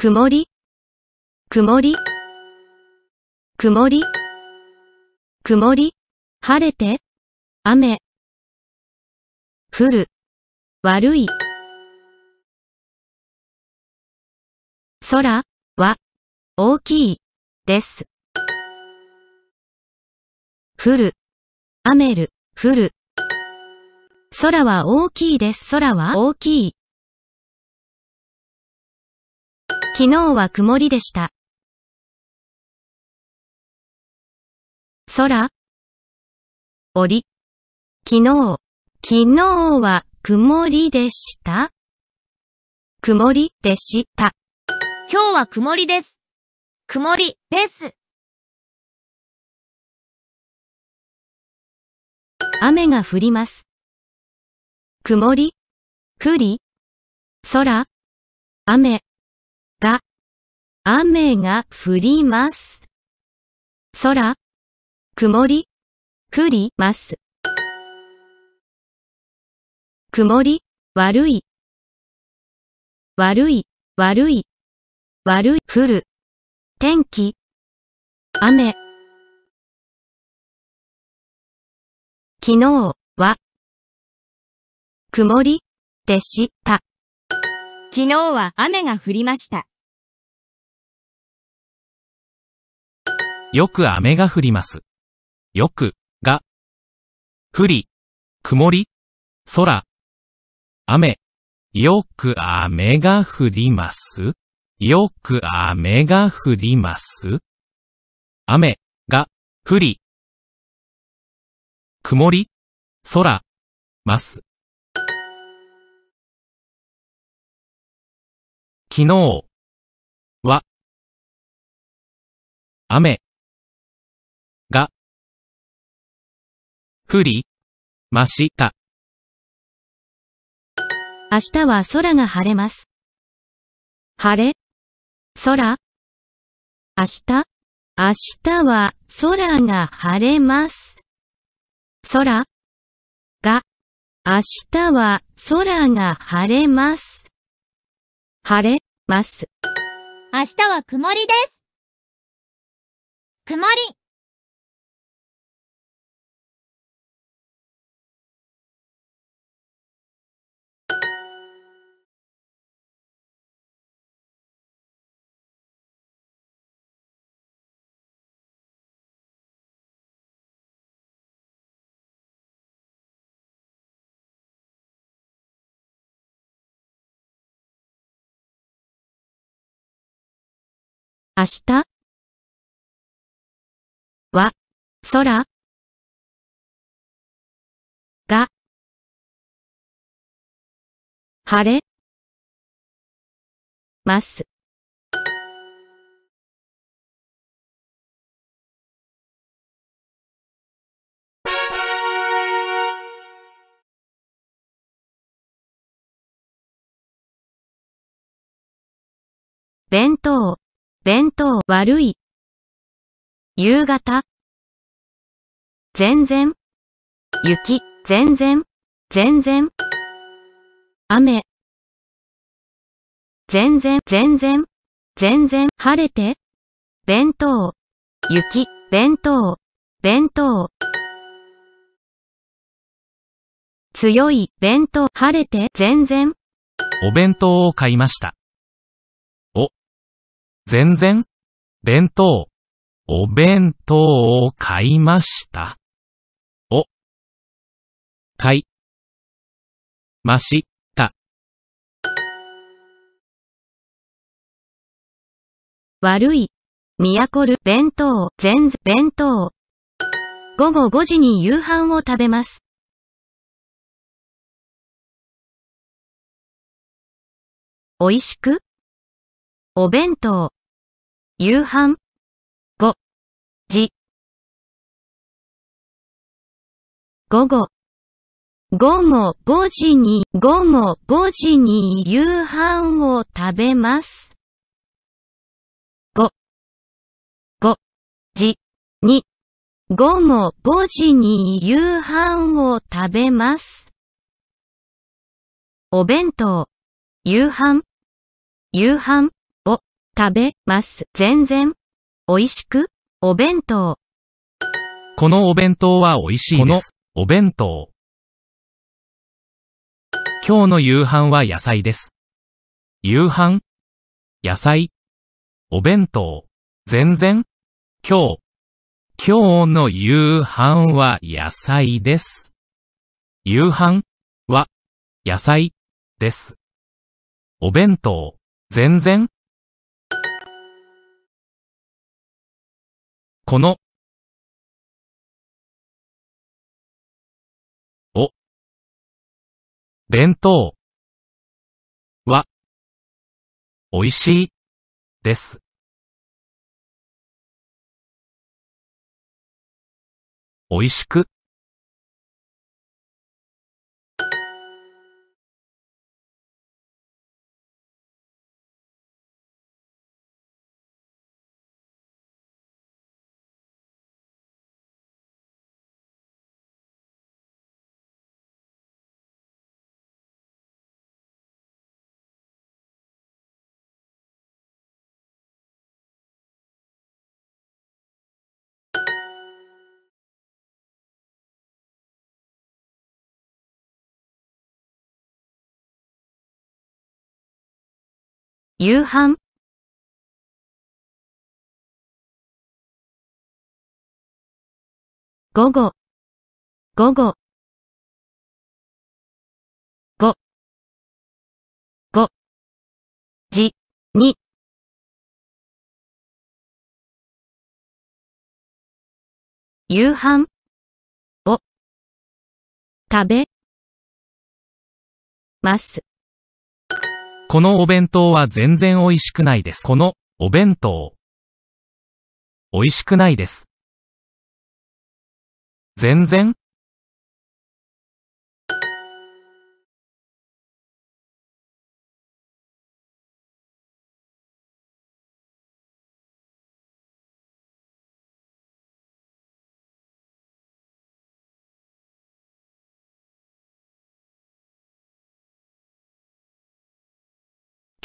曇り、曇り、曇り、曇り、晴れて、雨、降る、悪い、空、は、大きい、です。降る、雨る、降る。空は大きいです。空は大きい。昨日は曇りでした。空、折、昨日、昨日は曇りでした曇りでした。今日は曇りです。曇りです。雨が降ります。曇り、くり、空、雨。が、雨が降ります。空、曇り、降ります。曇り、悪い、悪い、悪い、悪い、降る、天気、雨。昨日は、曇り、でした。昨日は雨が降りました。よく雨が降ります。よく、が、降り、曇り、空、雨。よく雨が降ります。よく雨が降ります。雨が降り、曇り、空、ます。昨日は雨が降りました。明日は空が晴れます。晴れ空明日明日は空が晴れます。空が明日は空が晴れます。晴れます。明日は曇りです。曇り。明日は、空が、晴れます。弁当弁当悪い。夕方。全然。雪、全然。全然。雨。全然、全然。全然、晴れて。弁当。雪、弁当。弁当。強い、弁当、晴れて、全然。お弁当を買いました。全然弁当。お弁当を買いました。お、買い、ました。悪い。やこる弁当、全弁当。午後5時に夕飯を食べます。美味しくお弁当。夕飯。5時。午後。午後5時に、午後5時に夕飯を食べます。5、5時に、午後5時に夕飯を食べます。お弁当、夕飯、夕飯。食べます。全然。美味しく。お弁当。このお弁当は美味しいです。このお弁当。今日の夕飯は野菜です。夕飯野菜お弁当全然今日今日の夕飯は野菜です。夕飯は野菜です。お弁当全然この、お、弁当、は、美味しい、です。美味しく、夕飯午後午後午午。じに夕飯を食べますこのお弁当は全然美味しくないです。この、お弁当。美味しくないです。全然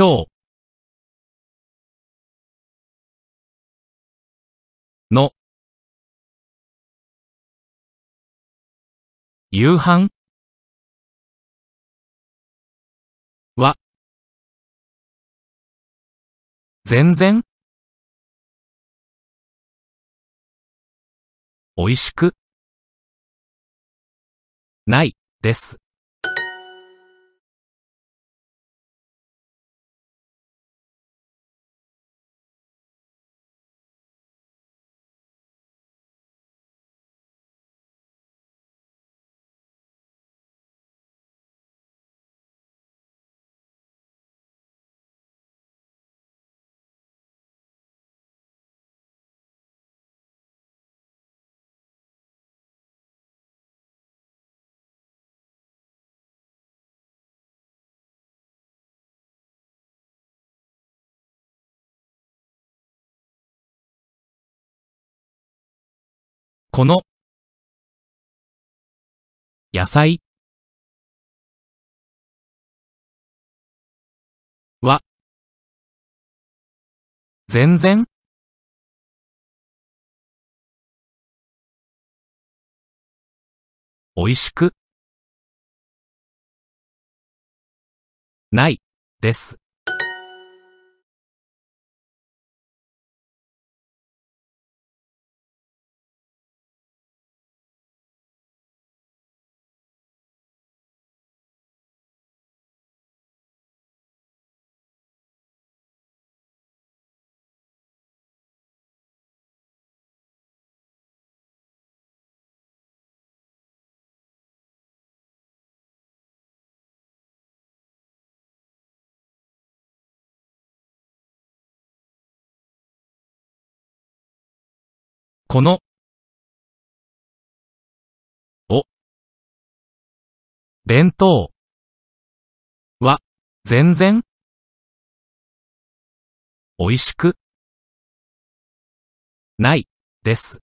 今日の夕飯は全然美味しくないです。この野菜は全然美味しくないです。この、お、弁当、は、全然、美味しく、ない、です。